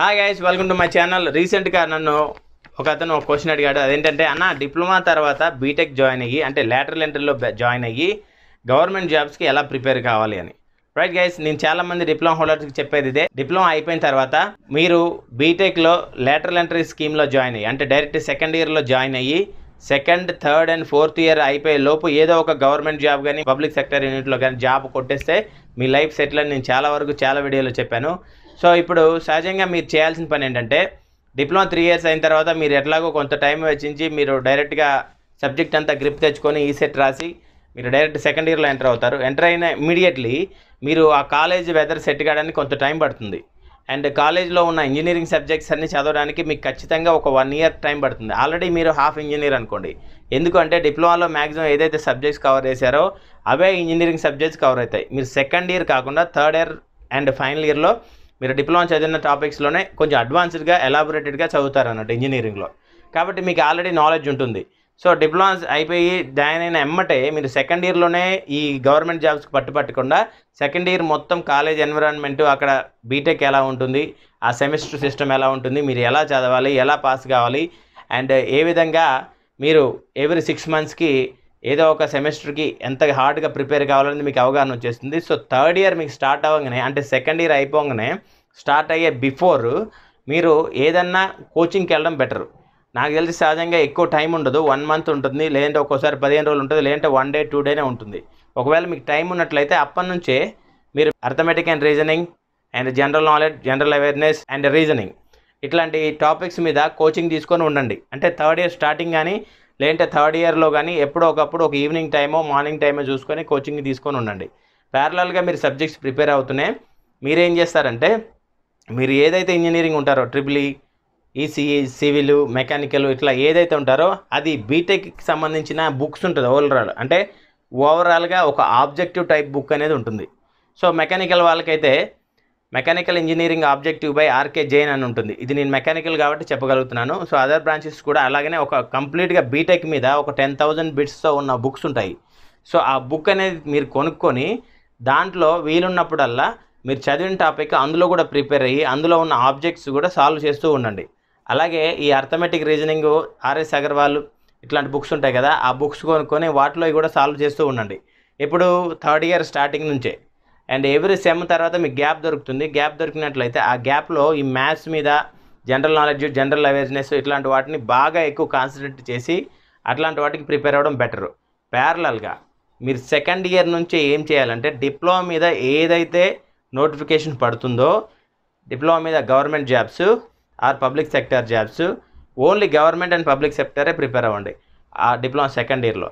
hi guys welcome to my channel రీసెంట్గా నన్ను ఒక అతను ఒక క్వశ్చన్ అడిగాడు అదేంటంటే అన్న డిప్లొమా తర్వాత బీటెక్ జాయిన్ అయ్యి అంటే లేటరల్ ఎంట్రీలో జాయిన్ అయ్యి గవర్నమెంట్ జాబ్స్కి ఎలా ప్రిపేర్ కావాలి అని రైట్ గైస్ నేను చాలామంది డిప్లొమా హోల్డర్స్కి చెప్పేది ఇదే డిప్లొమా అయిపోయిన తర్వాత మీరు బీటెక్లో లేటరల్ ఎంట్రీ స్కీమ్లో జాయిన్ అయ్యి అంటే డైరెక్ట్ సెకండ్ ఇయర్లో జాయిన్ అయ్యి second third and fourth year అయిపోయే లోపు ఏదో ఒక గవర్నమెంట్ జాబ్ కానీ పబ్లిక్ సెక్టర్ యూనిట్లో కానీ జాబ్ కొట్టేస్తే మీ లైఫ్ సెటిల్ అని నేను చాలా వరకు చాలా వీడియోలో చెప్పాను సో ఇప్పుడు సహజంగా మీరు చేయాల్సిన పని ఏంటంటే డిప్లొమా త్రీ ఇయర్స్ అయిన తర్వాత మీరు ఎట్లాగో కొంత టైం వచ్చించి మీరు డైరెక్ట్గా సబ్జెక్ట్ అంతా గ్రిప్ తెచ్చుకొని ఈ సెట్ రాసి మీరు డైరెక్ట్ సెకండ్ ఇయర్లో ఎంటర్ అవుతారు ఎంటర్ అయిన ఇమీడియట్లీ మీరు ఆ కాలేజ్ వెదర్ సెట్ కావడానికి కొంత టైం పడుతుంది అండ్ కాలేజ్లో ఉన్న ఇంజనీరింగ్ సబ్జెక్ట్స్ అన్ని చదవడానికి మీకు ఖచ్చితంగా ఒక వన్ ఇయర్ టైం పడుతుంది ఆల్రెడీ మీరు హాఫ్ ఇంజనీర్ అనుకోండి ఎందుకంటే డిప్లొమాలో మ్యాక్సిమం ఏదైతే సబ్జెక్ట్స్ కవర్ చేశారో అవే ఇంజనీరింగ్ సబ్జెక్ట్స్ కవర్ అవుతాయి మీరు సెకండ్ ఇయర్ కాకుండా థర్డ్ ఇయర్ అండ్ ఫైనల్ ఇయర్లో మీరు డిప్లొమా చదివిన టాపిక్స్లోనే కొంచెం అడ్వాన్స్డ్గా ఎలాబొరేటెడ్గా చదువుతారు అన్నట్టు ఇంజనీరింగ్లో కాబట్టి మీకు ఆల్రెడీ నాలెడ్జ్ ఉంటుంది సో డిప్లొమాస్ అయిపోయి జాయిన్ అయిన ఎమ్మటే మీరు సెకండ్ ఇయర్లోనే ఈ గవర్నమెంట్ జాబ్స్కి పట్టుపట్టకుండా సెకండ్ ఇయర్ మొత్తం కాలేజ్ ఎన్విరాన్మెంటు అక్కడ బీటెక్ ఎలా ఉంటుంది ఆ సెమిస్టర్ సిస్టమ్ ఎలా ఉంటుంది మీరు ఎలా చదవాలి ఎలా పాస్ కావాలి అండ్ ఏ విధంగా మీరు ఎవ్రీ సిక్స్ మంత్స్కి ఏదో ఒక సెమిస్టర్కి ఎంత హార్డ్గా ప్రిపేర్ కావాలనేది మీకు అవగాహన వచ్చేస్తుంది సో థర్డ్ ఇయర్ మీకు స్టార్ట్ అవ్వగానే అంటే సెకండ్ ఇయర్ అయిపోగానే స్టార్ట్ అయ్యే బిఫోర్ మీరు ఏదన్నా కోచింగ్కి వెళ్ళడం బెటర్ నాకు తెలిసి సహజంగా ఎక్కువ టైం ఉండదు వన్ మంత్ ఉంటుంది లేదంటే ఒక్కోసారి పదిహేను రోజులు ఉంటుంది లేదంటే వన్ డే టూ డేనే ఉంటుంది ఒకవేళ మీకు టైం ఉన్నట్లయితే అప్పటి నుంచే మీరు arithmetic and reasoning and general knowledge general awareness and reasoning ఇట్లాంటి టాపిక్స్ మీద కోచింగ్ తీసుకొని ఉండండి అంటే థర్డ్ ఇయర్ స్టార్టింగ్ కానీ లేదంటే థర్డ్ ఇయర్లో కానీ ఎప్పుడో ఒకప్పుడు ఒక ఈవినింగ్ టైమో మార్నింగ్ టైమో చూసుకొని కోచింగ్ తీసుకొని ఉండండి ప్యారలల్గా మీరు సబ్జెక్ట్స్ ప్రిపేర్ అవుతూనే మీరేం చేస్తారంటే మీరు ఏదైతే ఇంజనీరింగ్ ఉంటారో triple E ECE civil mechanical ఇట్లా ఏదైతే ఉంటారో అది బీటెక్కి సంబంధించిన బుక్స్ ఉంటుంది ఓవరాల్ అంటే ఓవరాల్గా ఒక ఆబ్జెక్టివ్ టైప్ బుక్ అనేది ఉంటుంది సో మెకానికల్ వాళ్ళకైతే mechanical engineering objective by R K Jain అని ఉంటుంది ఇది నేను మెకానికల్ కాబట్టి చెప్పగలుగుతున్నాను సో అదర్ బ్రాంచెస్ కూడా అలాగనే ఒక కంప్లీట్గా బీటెక్ మీద ఒక టెన్ థౌజండ్ బిట్స్తో ఉన్న బుక్స్ ఉంటాయి సో ఆ బుక్ అనేది మీరు కొనుక్కొని దాంట్లో వీలున్నప్పుడల్లా మీరు చదివిన టాపిక్ అందులో కూడా ప్రిపేర్ అయ్యి అందులో ఉన్న ఆబ్జెక్ట్స్ కూడా సాల్వ్ చేస్తూ ఉండండి అలాగే ఈ అర్థమెటిక్ రీజనింగ్ ఆర్ఎస్ అగర్వాల్ ఇట్లాంటి బుక్స్ ఉంటాయి కదా ఆ బుక్స్ కొనుక్కొని వాటిలో కూడా సాల్వ్ చేస్తూ ఉండండి ఇప్పుడు థర్డ్ ఇయర్ స్టార్టింగ్ నుంచే అండ్ ఎవ్రీ సెమ్ తర్వాత మీకు గ్యాప్ దొరుకుతుంది గ్యాప్ దొరికినట్లయితే ఆ గ్యాప్లో ఈ మ్యాథ్స్ మీద జనరల్ నాలెడ్జ్ జనరల్ అవేర్నెస్ ఇట్లాంటి వాటిని బాగా ఎక్కువ కాన్సన్ట్రేట్ చేసి అట్లాంటి వాటికి ప్రిపేర్ అవ్వడం బెటర్ ప్యారలల్గా మీరు సెకండ్ ఇయర్ నుంచి ఏం చేయాలంటే డిప్లొమా మీద ఏదైతే నోటిఫికేషన్ పడుతుందో డిప్లొమా మీద government jobs or public sector jobs only government and public సెక్టరే ప్రిపేర్ అవ్వండి ఆ డిప్లొమా సెకండ్ ఇయర్లో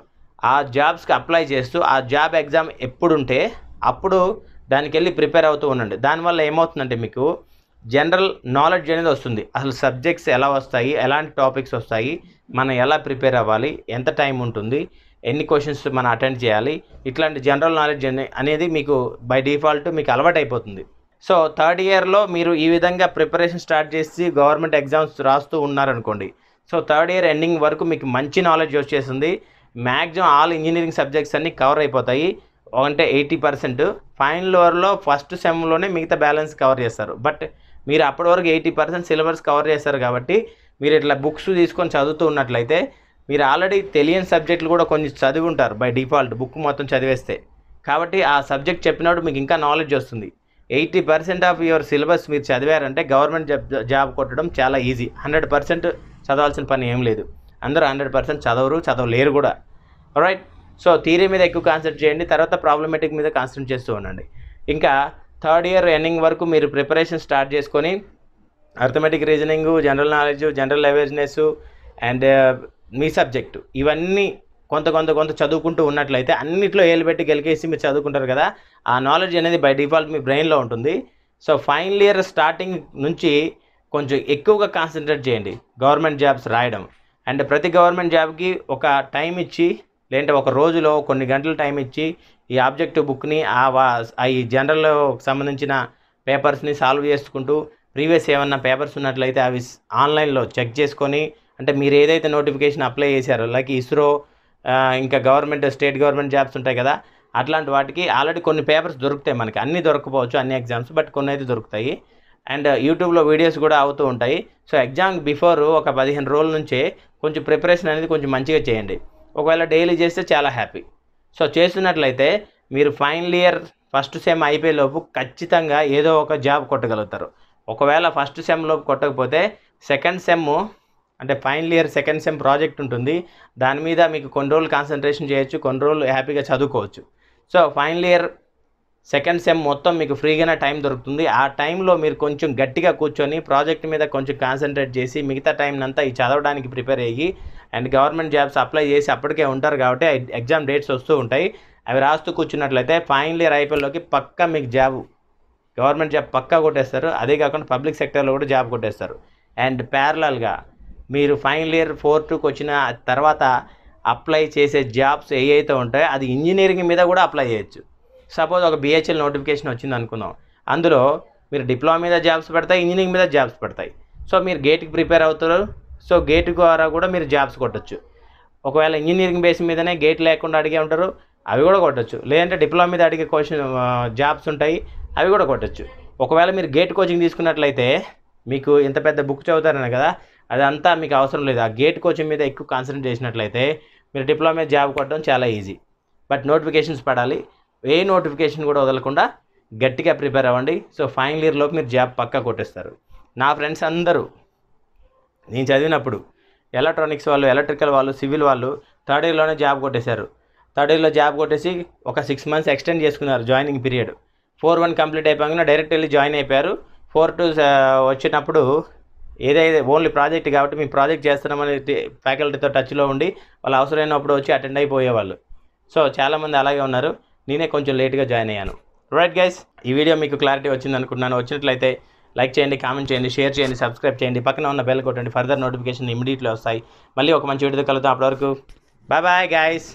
ఆ జాబ్స్కి అప్లై చేస్తూ ఆ జాబ్ ఎగ్జామ్ ఎప్పుడుంటే అప్పుడు దానికి వెళ్ళి ప్రిపేర్ అవుతూ ఉండండి దానివల్ల ఏమవుతుందంటే మీకు జనరల్ నాలెడ్జ్ అనేది వస్తుంది అసలు సబ్జెక్ట్స్ ఎలా వస్తాయి ఎలాంటి టాపిక్స్ వస్తాయి మనం ఎలా ప్రిపేర్ అవ్వాలి ఎంత టైం ఉంటుంది ఎన్ని క్వశ్చన్స్ మనం అటెండ్ చేయాలి ఇట్లాంటి జనరల్ నాలెడ్జ్ అనేది మీకు బై డిఫాల్ట్ మీకు అలవాటు అయిపోతుంది సో థర్డ్ ఇయర్లో మీరు ఈ విధంగా ప్రిపరేషన్ స్టార్ట్ చేసి గవర్నమెంట్ ఎగ్జామ్స్ రాస్తూ ఉన్నారనుకోండి సో థర్డ్ ఇయర్ ఎండింగ్ వరకు మీకు మంచి నాలెడ్జ్ వచ్చేసింది మ్యాక్సిమం ఆల్ ఇంజనీరింగ్ సబ్జెక్ట్స్ అన్ని కవర్ అయిపోతాయి అంటే ఎయిటీ పర్సెంట్ ఫైనల్ ఇయర్లో ఫస్ట్ సెమ్లోనే మిగతా బ్యాలెన్స్ కవర్ చేస్తారు బట్ మీరు అప్పటి వరకు ఎయిటీ పర్సెంట్ సిలబస్ కవర్ చేస్తారు కాబట్టి మీరు ఇట్లా బుక్స్ తీసుకొని చదువుతూ ఉన్నట్లయితే మీరు ఆల్రెడీ తెలియని సబ్జెక్టులు కూడా కొన్ని చదివి ఉంటారు బై డిఫాల్ట్ బుక్ మొత్తం చదివేస్తే కాబట్టి ఆ సబ్జెక్ట్ చెప్పినప్పుడు మీకు ఇంకా నాలెడ్జ్ వస్తుంది eighty percent of your syllabus మీరు చదివారంటే గవర్నమెంట్ జాబ్ కొట్టడం చాలా ఈజీ హండ్రెడ్ పర్సెంట్ చదవాల్సిన పని ఏం లేదు అందరూ హండ్రెడ్ పర్సెంట్ చదవరు చదవలేరు కూడా రైట్ సో థీరీ మీద ఎక్కువ కాన్సన్ట్రేట్ చేయండి తర్వాత ప్రాబ్లమేటిక్ మీద కాన్సన్ట్రేట్ చేస్తూ ఉండండి ఇంకా థర్డ్ ఇయర్ ఎండింగ్ వరకు మీరు ప్రిపరేషన్ స్టార్ట్ చేసుకొని arithmetic reasoning general knowledge general awareness and మీ సబ్జెక్టు ఇవన్నీ కొంత కొంత కొంత చదువుకుంటూ ఉన్నట్లయితే అన్నిట్లో ఏలు పెట్టి గెలికేసి మీరు చదువుకుంటారు కదా ఆ నాలెడ్జ్ అనేది బై డిఫాల్ట్ మీ బ్రెయిన్లో ఉంటుంది సో ఫైనల్ ఇయర్ స్టార్టింగ్ నుంచి కొంచెం ఎక్కువగా కాన్సన్ట్రేట్ చేయండి గవర్నమెంట్ జాబ్స్ రాయడం అండ్ ప్రతి గవర్నమెంట్ జాబ్కి ఒక టైం ఇచ్చి లేదంటే ఒక రోజులో కొన్ని గంటలు టైం ఇచ్చి ఈ ఆబ్జెక్టివ్ బుక్ని ఆ వా ఈ జనరల్ సంబంధించిన పేపర్స్ని సాల్వ్ చేసుకుంటూ ప్రీవియస్ ఏమన్నా పేపర్స్ ఉన్నట్లయితే అవి ఆన్లైన్లో చెక్ చేసుకొని అంటే మీరు ఏదైతే నోటిఫికేషన్ అప్లై చేశారో లైక్ ఇస్రో ఇంకా గవర్నమెంట్ స్టేట్ గవర్నమెంట్ జాబ్స్ ఉంటాయి కదా అట్లాంటి వాటికి ఆల్రెడీ కొన్ని పేపర్స్ దొరుకుతాయి మనకి అన్నీ దొరకపోవచ్చు అన్ని ఎగ్జామ్స్ బట్ కొన్ని అయితే దొరుకుతాయి అండ్ యూట్యూబ్లో వీడియోస్ కూడా అవుతూ ఉంటాయి సో ఎగ్జామ్ బిఫోర్ ఒక పదిహేను రోజుల నుంచే కొంచెం ప్రిపరేషన్ అనేది కొంచెం మంచిగా చేయండి ఒకవేళ డైలీ చేస్తే చాలా హ్యాపీ సో చేస్తున్నట్లయితే మీరు ఫైనల్ ఇయర్ ఫస్ట్ సెమ్ అయిపోయేలోపు ఖచ్చితంగా ఏదో ఒక జాబ్ కొట్టగలుగుతారు ఒకవేళ ఫస్ట్ సెమ్ లోపు కొట్టకపోతే సెకండ్ సెమ్ అంటే final year second sem project ఉంటుంది దాని మీద మీకు కొన్ని రోజులు కాన్సన్ట్రేషన్ చేయొచ్చు కొన్ని రోజులు హ్యాపీగా చదువుకోవచ్చు so final year second sem మొత్తం మీకు ఫ్రీగానే టైం దొరుకుతుంది ఆ టైంలో మీరు కొంచెం గట్టిగా కూర్చొని ప్రాజెక్ట్ మీద కొంచెం కాన్సన్ట్రేట్ చేసి మిగతా టైం అంతా ఈ చదవడానికి ప్రిపేర్ అయ్యి అండ్ గవర్నమెంట్ జాబ్స్ అప్లై చేసి అప్పటికే ఉంటారు కాబట్టి ఎగ్జామ్ డేట్స్ వస్తూ ఉంటాయి అవి రాస్తూ కూర్చున్నట్లయితే ఫైనల్ ఇయర్ ఐపీఎల్లోకి పక్కా మీకు జాబ్ గవర్నమెంట్ జాబ్ పక్కా కొట్టేస్తారు అదే కాకుండా పబ్లిక్ సెక్టర్లో కూడా జాబ్ కొట్టేస్తారు అండ్ ప్యారలల్గా మీరు ఫైనల్ ఇయర్ ఫోర్ టూకి వచ్చిన తర్వాత అప్లై చేసే జాబ్స్ ఏవైతే ఉంటాయో అది ఇంజనీరింగ్ మీద కూడా అప్లై చేయొచ్చు సపోజ్ ఒక బిహెచ్ఎల్ నోటిఫికేషన్ వచ్చింది అనుకుందాం అందులో మీరు డిప్లొమా మీద జాబ్స్ పెడతాయి ఇంజనీరింగ్ మీద జాబ్స్ పడతాయి సో మీరు గేట్కి ప్రిపేర్ అవుతారు సో గేట్ ద్వారా కూడా మీరు జాబ్స్ కొట్టచ్చు ఒకవేళ ఇంజనీరింగ్ బేస్ మీదనే గేట్ లేకుండా అడిగే ఉంటారు అవి కూడా కొట్టచ్చు లేదంటే డిప్లొమా మీద అడిగే క్వశ్చన్ జాబ్స్ ఉంటాయి అవి కూడా కొట్టచ్చు ఒకవేళ మీరు గేట్ కోచింగ్ తీసుకున్నట్లయితే మీకు ఇంత పెద్ద బుక్ చదువుతారనే కదా అదంతా మీకు అవసరం లేదు ఆ గేట్ కోచింగ్ మీద ఎక్కువ కాన్సన్ట్రేట్ చేసినట్లయితే మీరు డిప్లొమా జాబ్ కొట్టడం చాలా ఈజీ బట్ నోటిఫికేషన్స్ పడాలి ఏ నోటిఫికేషన్ కూడా వదలకుండా గట్టిగా ప్రిపేర్ అవ్వండి సో ఫైనల్ ఇయర్లోకి మీరు జాబ్ పక్కా కొట్టేస్తారు నా ఫ్రెండ్స్ అందరూ నేను చదివినప్పుడు ఎలక్ట్రానిక్స్ వాళ్ళు ఎలక్ట్రికల్ వాళ్ళు సివిల్ వాళ్ళు థర్డ్ ఇయర్లోనే జాబ్ కొట్టేశారు థర్డ్ ఇయర్లో జాబ్ కొట్టేసి ఒక సిక్స్ మంత్స్ ఎక్స్టెండ్ చేసుకున్నారు joining period four one complete అయిపోగానే డైరెక్ట్ వెళ్ళి జాయిన్ అయిపోయారు ఫోర్ టూ uh, వచ్చినప్పుడు ఏదైతే ఓన్లీ ప్రాజెక్ట్ కాబట్టి మేము ప్రాజెక్ట్ చేస్తున్నామని ఫ్యాకల్టీతో టచ్లో ఉండి వాళ్ళు అవసరమైనప్పుడు వచ్చి అటెండ్ అయిపోయేవాళ్ళు సో చాలామంది అలాగే ఉన్నారు నేనే కొంచెం లేట్గా జాయిన్ అయ్యాను రైట్ గైస్ ఈ వీడియో మీకు క్లారిటీ వచ్చింది అనుకుంటున్నాను వచ్చినట్లయితే లైక్ చేయండి కామెంట్ చేయండి షేర్ చేయండి సబ్స్క్రైబ్ చేయండి పక్కన ఉన్న బెల్ కొట్టండి ఫర్దర్ నోటిఫికేషన్ ఇమీడియట్లీ వస్తాయి మళ్ళీ ఒక మంచి వీడియో కలుగుతాం అప్పటివరకు బాయ్ బాయ్ గైస్